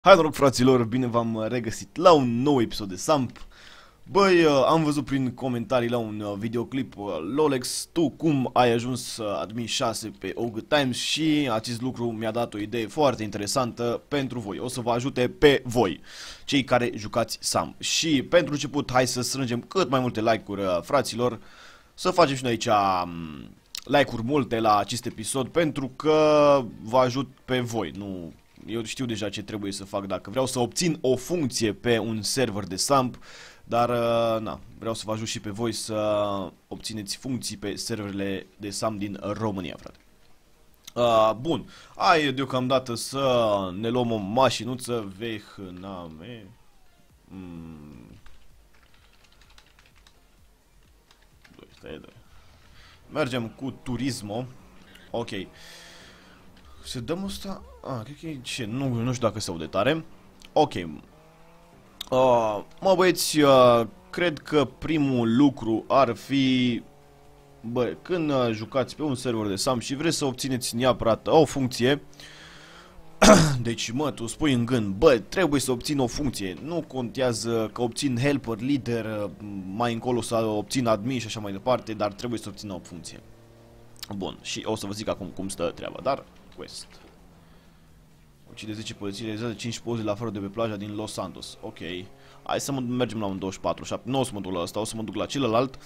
Hai noroc fraților, bine v-am regăsit la un nou episod de Samp Băi, uh, am văzut prin comentarii la un uh, videoclip uh, Lolex, tu cum ai ajuns să admin 6 pe OG Times și acest lucru mi-a dat o idee foarte interesantă pentru voi O să vă ajute pe voi, cei care jucați Samp Și pentru început, hai să strângem cât mai multe like-uri fraților Să facem și noi aici um, like-uri multe la acest episod pentru că vă ajut pe voi, nu eu știu deja ce trebuie să fac dacă vreau să obțin o funcție pe un server de SAMP, dar uh, na, vreau să vă ajut și pe voi să obțineți funcții pe serverele de SAMP din România, frate. Uh, bun, hai deocamdată să ne luăm o mașinuță Vehname mm. Mergem cu turismo Ok să dăm asta? Ah, cred că e ce... Nu, nu știu dacă se aude tare. Ok. Uh, mă băieți, uh, cred că primul lucru ar fi... Bă, când uh, jucați pe un server de SAM și vreți să obțineți neapărat o funcție... deci, mă, tu spui în gând, bă, trebuie să obțin o funcție. Nu contează că obțin helper, leader, mai încolo să obțin admin și așa mai departe, dar trebuie să obțin o funcție. Bun, și o să vă zic acum cum stă treaba, dar West. Ucide 10 poliții, realizează 5 poze la fără de pe plaja din Los Santos. Ok. Hai să mergem la un 24, 7. Nu o să mă duc la asta, o să mă duc la celălalt.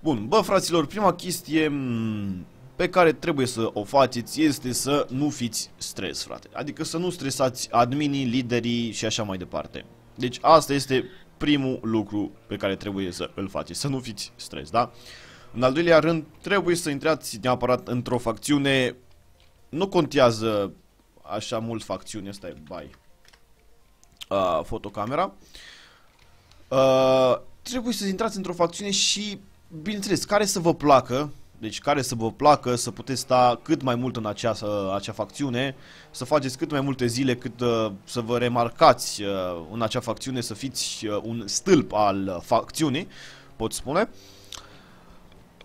Bun, bă, fraților, prima chestie mm, pe care trebuie să o faceți este să nu fiți stres, frate. Adică să nu stresați adminii, liderii și așa mai departe. Deci asta este primul lucru pe care trebuie să îl faceți, să nu fiți stres, da? În al doilea rând, trebuie să intrați neapărat într-o facțiune nu contează așa mult facțiune, asta e bai. Uh, fotocamera. Uh, trebuie să intrați într-o facțiune și, bineînțeles, care să vă placă, deci care să vă placă, să puteți sta cât mai mult în acea, acea facțiune, să faceți cât mai multe zile, cât uh, să vă remarcați uh, în acea facțiune, să fiți uh, un stâlp al uh, facțiunii, pot spune.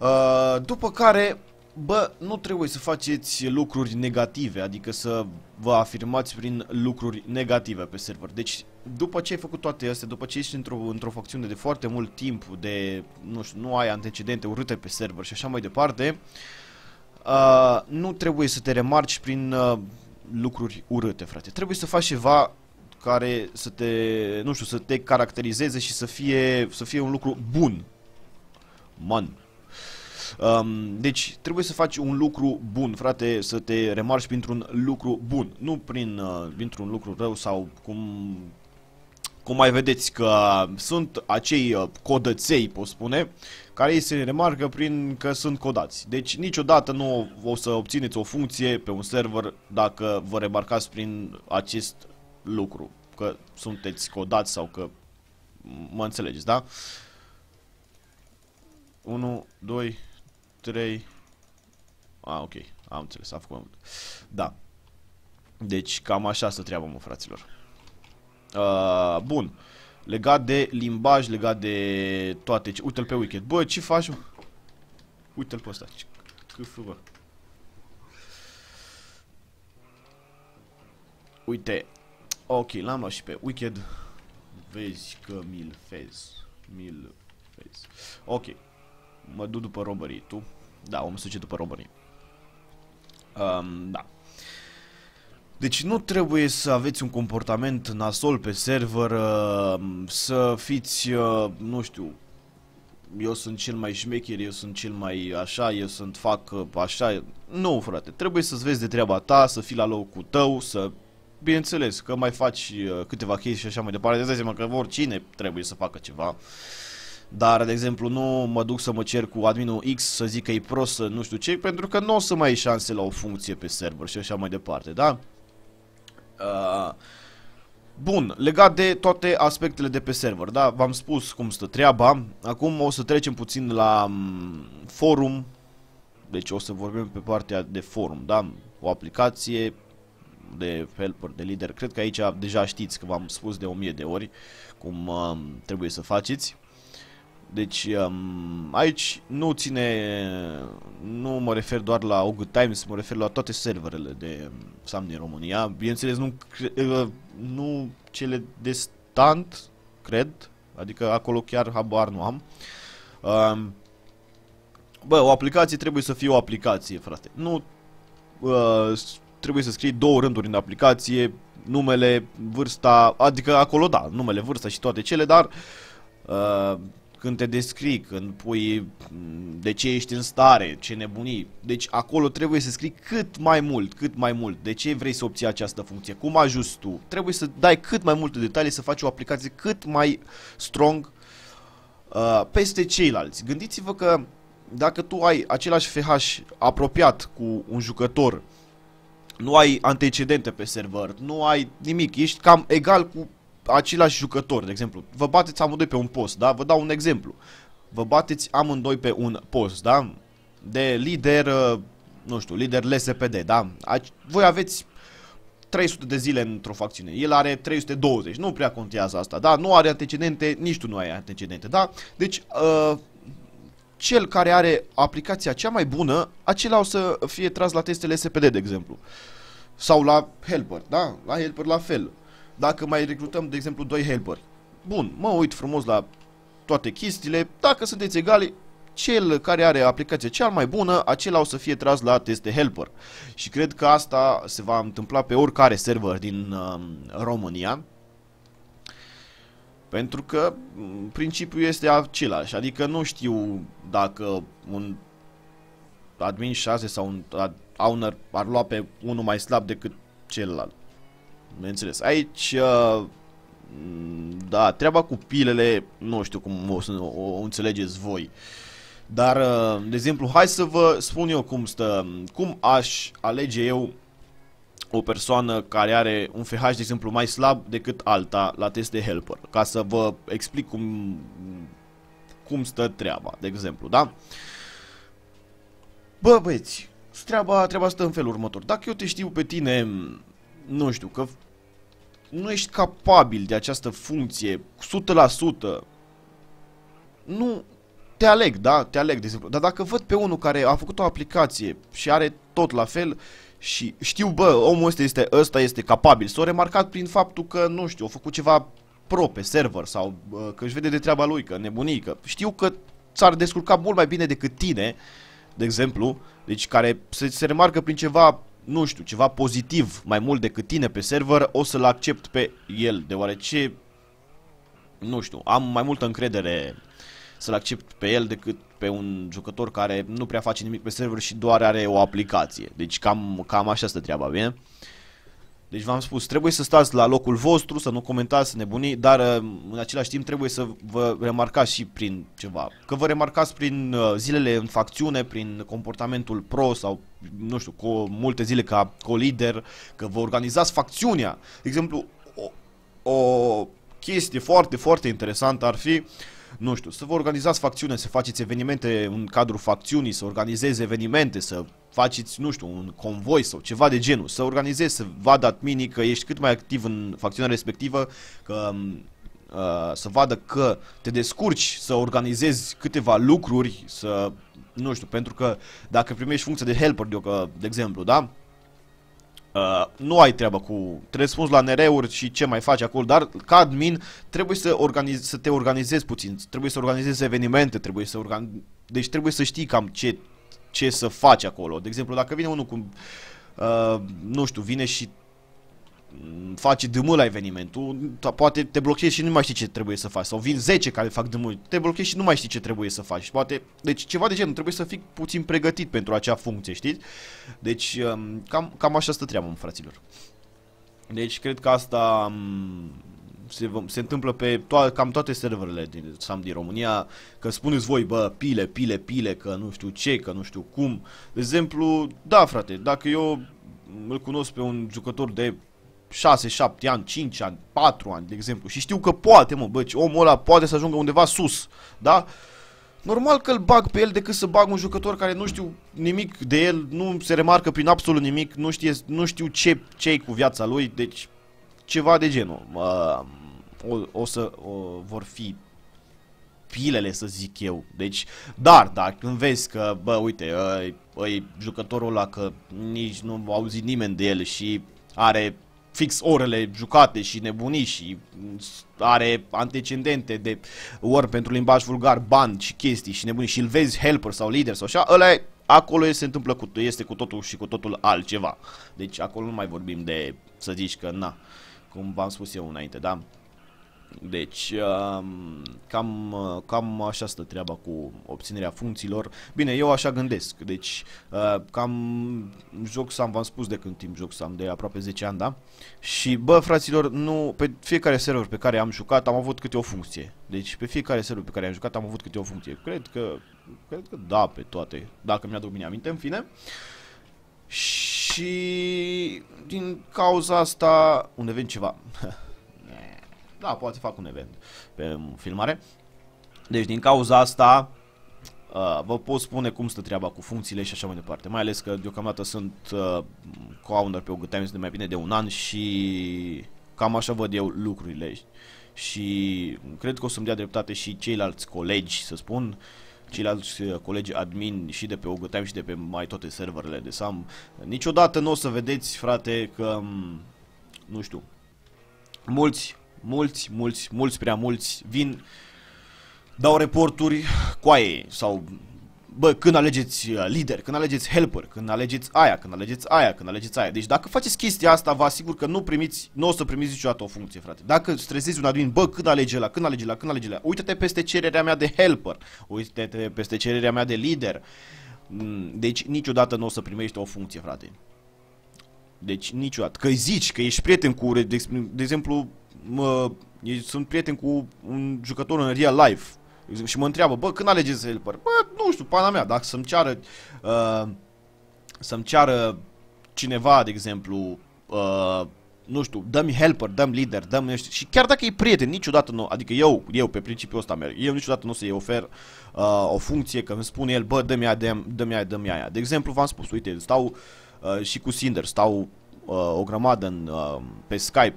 Uh, după care Bă, nu trebuie să faceți lucruri negative, adică să vă afirmați prin lucruri negative pe server. Deci, după ce ai făcut toate astea, după ce ești într-o într, -o, facțiune de foarte mult timp, de, nu știu, nu ai antecedente urâte pe server și așa mai departe, uh, nu trebuie să te remarci prin uh, lucruri urâte, frate. Trebuie să faci ceva care să te, nu știu, să te caracterizeze și să fie, să fie un lucru bun. Man. Um, deci trebuie să faci un lucru bun, frate, să te remarci printr-un lucru bun, nu prin, uh, printr-un lucru rău sau cum cum mai vedeți că sunt acei uh, codăței, pot spune, care ei se remarcă prin că sunt codați. Deci niciodată nu o să obțineți o funcție pe un server dacă vă remarcați prin acest lucru, că sunteți codați sau că mă înțelegeți, da? 1, 2, 3. A, ah, ok. Am înțeles. A făcut mai mult. Da. Deci cam așa să treabă, mă, fraților. Uh, bun. Legat de limbaj, legat de toate. Uite-l pe wicked. Bă, ce faci, mă? Uite-l pe ăsta. Câfă, bă. Uite. Ok, l-am luat și pe wicked. Vezi că mi-l fez. Mi-l fez. Ok. Mă duc după robării, tu? Da, o se duce după robării. Um, da. Deci nu trebuie să aveți un comportament nasol pe server, să fiți, nu știu, eu sunt cel mai șmecher, eu sunt cel mai așa, eu sunt fac așa. Nu, frate, trebuie să-ți vezi de treaba ta, să fii la locul tău, să... Bineînțeles că mai faci uh, câteva chestii și așa mai departe, de seama că oricine trebuie să facă ceva. Uh, dar, de exemplu, nu mă duc să mă cer cu adminul X să zic că e prost, să nu știu ce, pentru că nu o să mai ai șanse la o funcție pe server și așa mai departe, da? Uh, Bun, legat de toate aspectele de pe server, da, v-am spus cum stă treaba, acum o să trecem puțin la mm, forum, deci o să vorbim pe partea de forum, da, o aplicație de helper, de lider, cred că aici deja știți că v-am spus de o mie de ori cum uh, trebuie să faceți. Deci um, aici nu ține, nu mă refer doar la Ogu Times, mă refer la toate serverele de SAM um, din România. Bineînțeles, nu, uh, nu cele de stand, cred, adică acolo chiar habar nu am. Um, bă, o aplicație trebuie să fie o aplicație, frate. Nu uh, trebuie să scrii două rânduri în aplicație, numele, vârsta, adică acolo da, numele, vârsta și toate cele, dar... Uh, când te descrii, când pui de ce ești în stare, ce nebunii. Deci acolo trebuie să scrii cât mai mult, cât mai mult, de ce vrei să obții această funcție, cum ajuți tu. Trebuie să dai cât mai multe detalii, să faci o aplicație cât mai strong uh, peste ceilalți. Gândiți-vă că dacă tu ai același FH apropiat cu un jucător, nu ai antecedente pe server, nu ai nimic, ești cam egal cu același jucător, de exemplu, vă bateți amândoi pe un post, da? Vă dau un exemplu. Vă bateți amândoi pe un post, da? De lider, uh, nu știu, lider LSPD, da? Voi aveți 300 de zile într-o facțiune. El are 320, nu prea contează asta, da? Nu are antecedente, nici tu nu ai antecedente, da? Deci, uh, cel care are aplicația cea mai bună, acela o să fie tras la testele SPD, de exemplu. Sau la Helper, da? La Helper la fel dacă mai recrutăm, de exemplu, doi helperi. Bun, mă uit frumos la toate chestiile, dacă sunteți egali, cel care are aplicația cea mai bună, acela o să fie tras la test de helper. Și cred că asta se va întâmpla pe oricare server din uh, România. Pentru că mm, principiul este același, adică nu știu dacă un admin 6 sau un owner ar lua pe unul mai slab decât celălalt. Bineînțeles. Aici, uh, da, treaba cu pilele, nu știu cum o, o, o înțelegeți voi. Dar, uh, de exemplu, hai să vă spun eu cum stă, cum aș alege eu o persoană care are un FH, de exemplu, mai slab decât alta la test de helper, ca să vă explic cum, cum stă treaba, de exemplu, da? Bă, băieți, treaba, treaba stă în felul următor. Dacă eu te știu pe tine nu știu, că nu ești capabil de această funcție 100%, nu te aleg, da, te aleg, de exemplu. Dar dacă văd pe unul care a făcut o aplicație și are tot la fel și știu, bă, omul ăsta este, ăsta este capabil, s a remarcat prin faptul că, nu știu, a făcut ceva pro pe server sau bă, că își vede de treaba lui, că nebunică. Știu că s-ar descurca mult mai bine decât tine, de exemplu, deci care se, se remarcă prin ceva nu știu, ceva pozitiv mai mult decât tine pe server, o să-l accept pe el, deoarece, nu știu, am mai multă încredere să-l accept pe el decât pe un jucător care nu prea face nimic pe server și doar are o aplicație. Deci cam, cam așa stă treaba, bine? Uh, deci v-am spus, trebuie să stați la locul vostru, să nu comentați, să nebuni, dar uh, în același timp trebuie să vă remarcați și prin ceva. Că vă remarcați prin uh, zilele în facțiune, prin comportamentul pro sau, nu știu, cu multe zile ca co-lider, că vă organizați facțiunea. De exemplu, o, o chestie foarte, foarte interesantă ar fi uh, nu știu, să vă organizați facțiune, să faceți evenimente în cadrul facțiunii, să organizezi evenimente, să faceți, nu știu, un convoi sau ceva de genul, să organizezi, să vadă adminii că ești cât mai activ în facțiunea respectivă, că uh, să vadă că te descurci să organizezi câteva lucruri, să, nu știu, pentru că dacă primești funcția de helper, de, de exemplu, da? Uh, nu ai treabă cu... răspuns la nereuri și ce mai faci acolo, dar ca admin trebuie să, organiz, să te organizezi puțin, trebuie să organizezi evenimente, trebuie să organi... deci trebuie să știi cam ce, ce să faci acolo. De exemplu, dacă vine unul cu... Uh, nu știu, vine și faci mult la evenimentul, poate te blochezi și nu mai știi ce trebuie să faci, sau vin 10 care fac mult te blochezi și nu mai știi ce trebuie să faci. Poate, deci ceva de genul, trebuie să fii puțin pregătit pentru acea funcție, știți? Deci um, cam, cam așa stă treaba, fraților. Deci cred că asta um, se, se întâmplă pe to- cam toate serverele din SAM din România, că spuneți voi, bă, pile, pile, pile, că nu știu ce, că nu știu cum. De exemplu, da, frate, dacă eu îl cunosc pe un jucător de 6, 7 ani, 5 ani, 4 ani, de exemplu. Și știu că poate, mă, bă, omul ăla poate să ajungă undeva sus, da? Normal că îl bag pe el decât să bag un jucător care nu știu nimic de el, nu se remarcă prin absolut nimic, nu, știe, nu știu ce ce cu viața lui, deci ceva de genul. Uh, o, o să o, vor fi pilele, să zic eu. Deci, dar, dacă când vezi că, bă, uite, ăi, ăi jucătorul ăla că nici nu a auzit nimeni de el și are fix orele jucate și nebunii și mm, are antecedente de ori pentru limbaj vulgar, ban și chestii și nebunii și îl vezi helper sau lider sau așa, ăla e, acolo se întâmplă cu, este cu totul și cu totul altceva. Deci acolo nu mai vorbim de să zici că na, cum v-am spus eu înainte, da? Deci, um, cam, cam așa stă treaba cu obținerea funcțiilor. Bine, eu așa gândesc. Deci, uh, cam joc am, v-am spus de când timp joc am, de aproape 10 ani, da? Și, bă, fraților, nu, pe fiecare server pe care am jucat am avut câte o funcție. Deci, pe fiecare server pe care am jucat am avut câte o funcție. Cred că, cred că da, pe toate, dacă mi-aduc bine aminte, în fine. Și din cauza asta, unde vin ceva. da, poate fac un event pe filmare. Deci din cauza asta Uh, vă pot spune cum stă treaba cu funcțiile și așa mai departe. Mai ales că deocamdată sunt uh, co-owner pe Good Times de mai bine de un an și cam așa văd eu lucrurile. Și cred că o să-mi dea dreptate și ceilalți colegi, să spun, ceilalți uh, colegi admin și de pe Ogo Time și de pe mai toate serverele de SAM. Niciodată nu o să vedeți, frate, că, mm, nu știu, mulți mulți, mulți, mulți prea mulți vin, dau reporturi cu aia sau bă, când alegeți uh, lider, când alegeți helper, când alegeți aia, când alegeți aia, când alegeți aia. Deci dacă faceți chestia asta, vă asigur că nu primiți, nu o să primiți niciodată o funcție, frate. Dacă stresezi un admin, bă, când alege la, când alege la, când alege la, uite-te peste cererea mea de helper, uite-te peste cererea mea de lider. Mm, deci niciodată nu o să primești o funcție, frate. Deci niciodată. Că zici că ești prieten cu, de exemplu, mă, sunt prieten cu un jucător în real life și mă întreabă, bă, când alegeți helper? Bă, nu știu, pana mea, dacă să-mi ceară, uh, să-mi ceară cineva, de exemplu, uh, nu știu, dăm helper, dăm lider, dăm și chiar dacă e prieten, niciodată nu, adică eu, eu pe principiul ăsta merg, eu niciodată nu o să-i ofer uh, o funcție că îmi spune el, bă, dă-mi aia, dă-mi aia, dă-mi aia. De exemplu, v-am spus, uite, stau uh, și cu Cinder, stau uh, o grămadă în, uh, pe Skype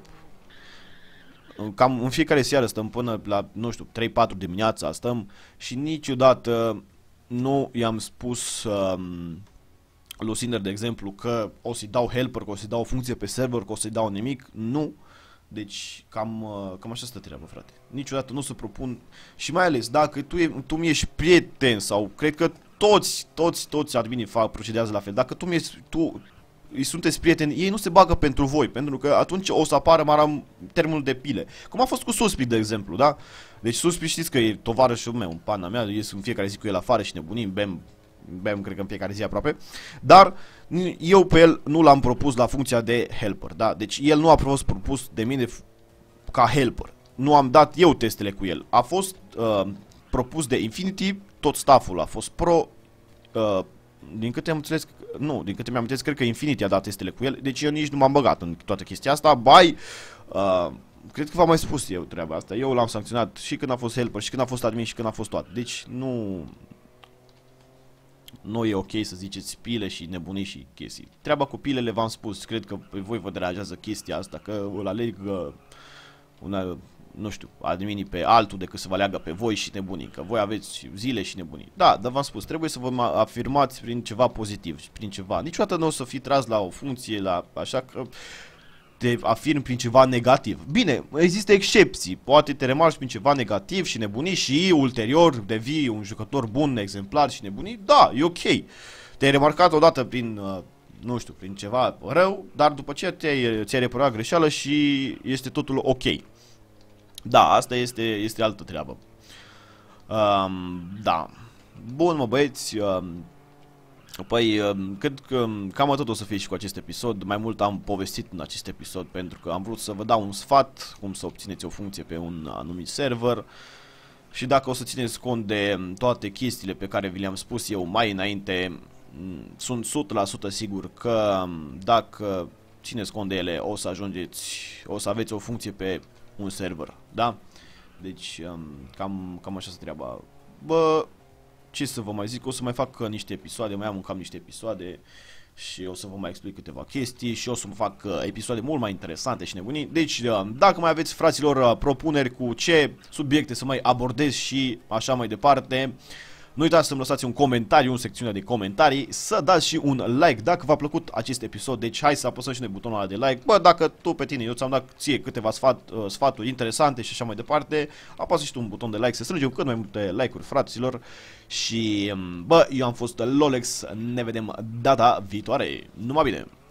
Cam în fiecare seară stăm până la, nu știu, 3-4 dimineața stăm și niciodată uh, nu i-am spus um, lui Cinder, de exemplu, că o să-i dau helper, că o să-i dau o funcție pe server, că o să-i dau nimic. Nu. Deci cam, uh, cam așa stă treaba, frate. Niciodată nu se propun și mai ales dacă tu, e, tu mi ești prieten sau cred că toți, toți, toți adminii fac, procedează la fel. Dacă tu mi ești, tu, îi sunteți prieteni, ei nu se bagă pentru voi, pentru că atunci o să apară maram termenul de pile. Cum a fost cu Suspic, de exemplu, da? Deci Suspic știți că e tovarășul meu, un pana mea, ies în fiecare zi cu el afară și nebunim, bem, bem, cred că în fiecare zi aproape, dar eu pe el nu l-am propus la funcția de helper, da? Deci el nu a fost propus de mine ca helper. Nu am dat eu testele cu el. A fost uh, propus de Infinity, tot stafful a fost pro, uh, din câte am înțeles, nu, din câte mi-am cred că Infinity a dat testele cu el, deci eu nici nu m-am băgat în toată chestia asta, bai, uh, cred că v-am mai spus eu treaba asta, eu l-am sancționat și când a fost helper, și când a fost admin, și când a fost toate, deci nu, nu e ok să ziceți pile și nebuni și chestii. Treaba cu pilele v-am spus, cred că pe voi vă deranjează chestia asta, că îl aleg uh, una, nu știu, adminii pe altul decât să vă leagă pe voi și nebunii, că voi aveți zile și nebunii. Da, dar v-am spus, trebuie să vă afirmați prin ceva pozitiv și prin ceva. Niciodată nu o să fi tras la o funcție, la așa că te afirm prin ceva negativ. Bine, există excepții, poate te remarci prin ceva negativ și nebunii și ulterior devii un jucător bun, exemplar și nebunii, da, e ok. Te-ai remarcat odată prin uh, nu știu, prin ceva rău, dar după ce te-ai, ți-ai reparat greșeală și este totul ok. Da, asta este, este altă treabă. Um, da. Bun, mă băieți. Um, păi, um, cred că cam atât o să fie și cu acest episod. Mai mult am povestit în acest episod pentru că am vrut să vă dau un sfat cum să obțineți o funcție pe un anumit server. Și dacă o să țineți cont de toate chestiile pe care vi le-am spus eu mai înainte, sunt 100% sigur că um, dacă țineți cont de ele o să ajungeți, o să aveți o funcție pe un server, da? Deci um, cam, cam așa se treaba. Bă, ce să vă mai zic, o să mai fac uh, niște episoade, mai am cam niște episoade și o să vă mai explic câteva chestii și o să fac uh, episoade mult mai interesante și nebunii. Deci, uh, dacă mai aveți, fraților, propuneri cu ce subiecte să mai abordez și așa mai departe, uh, nu uitați să-mi lăsați un comentariu în secțiunea de comentarii, să dați și un like dacă v-a plăcut acest episod, deci hai să apăsăm și noi butonul ăla de like. Bă, dacă tu pe tine, eu ți-am dat ție câteva sfat, uh, sfaturi interesante și așa mai departe, apasă și tu un buton de like, să strângem cât mai multe like-uri, fraților. Și, mm, bă, eu am fost Lolex, ne vedem data viitoare. Numai bine!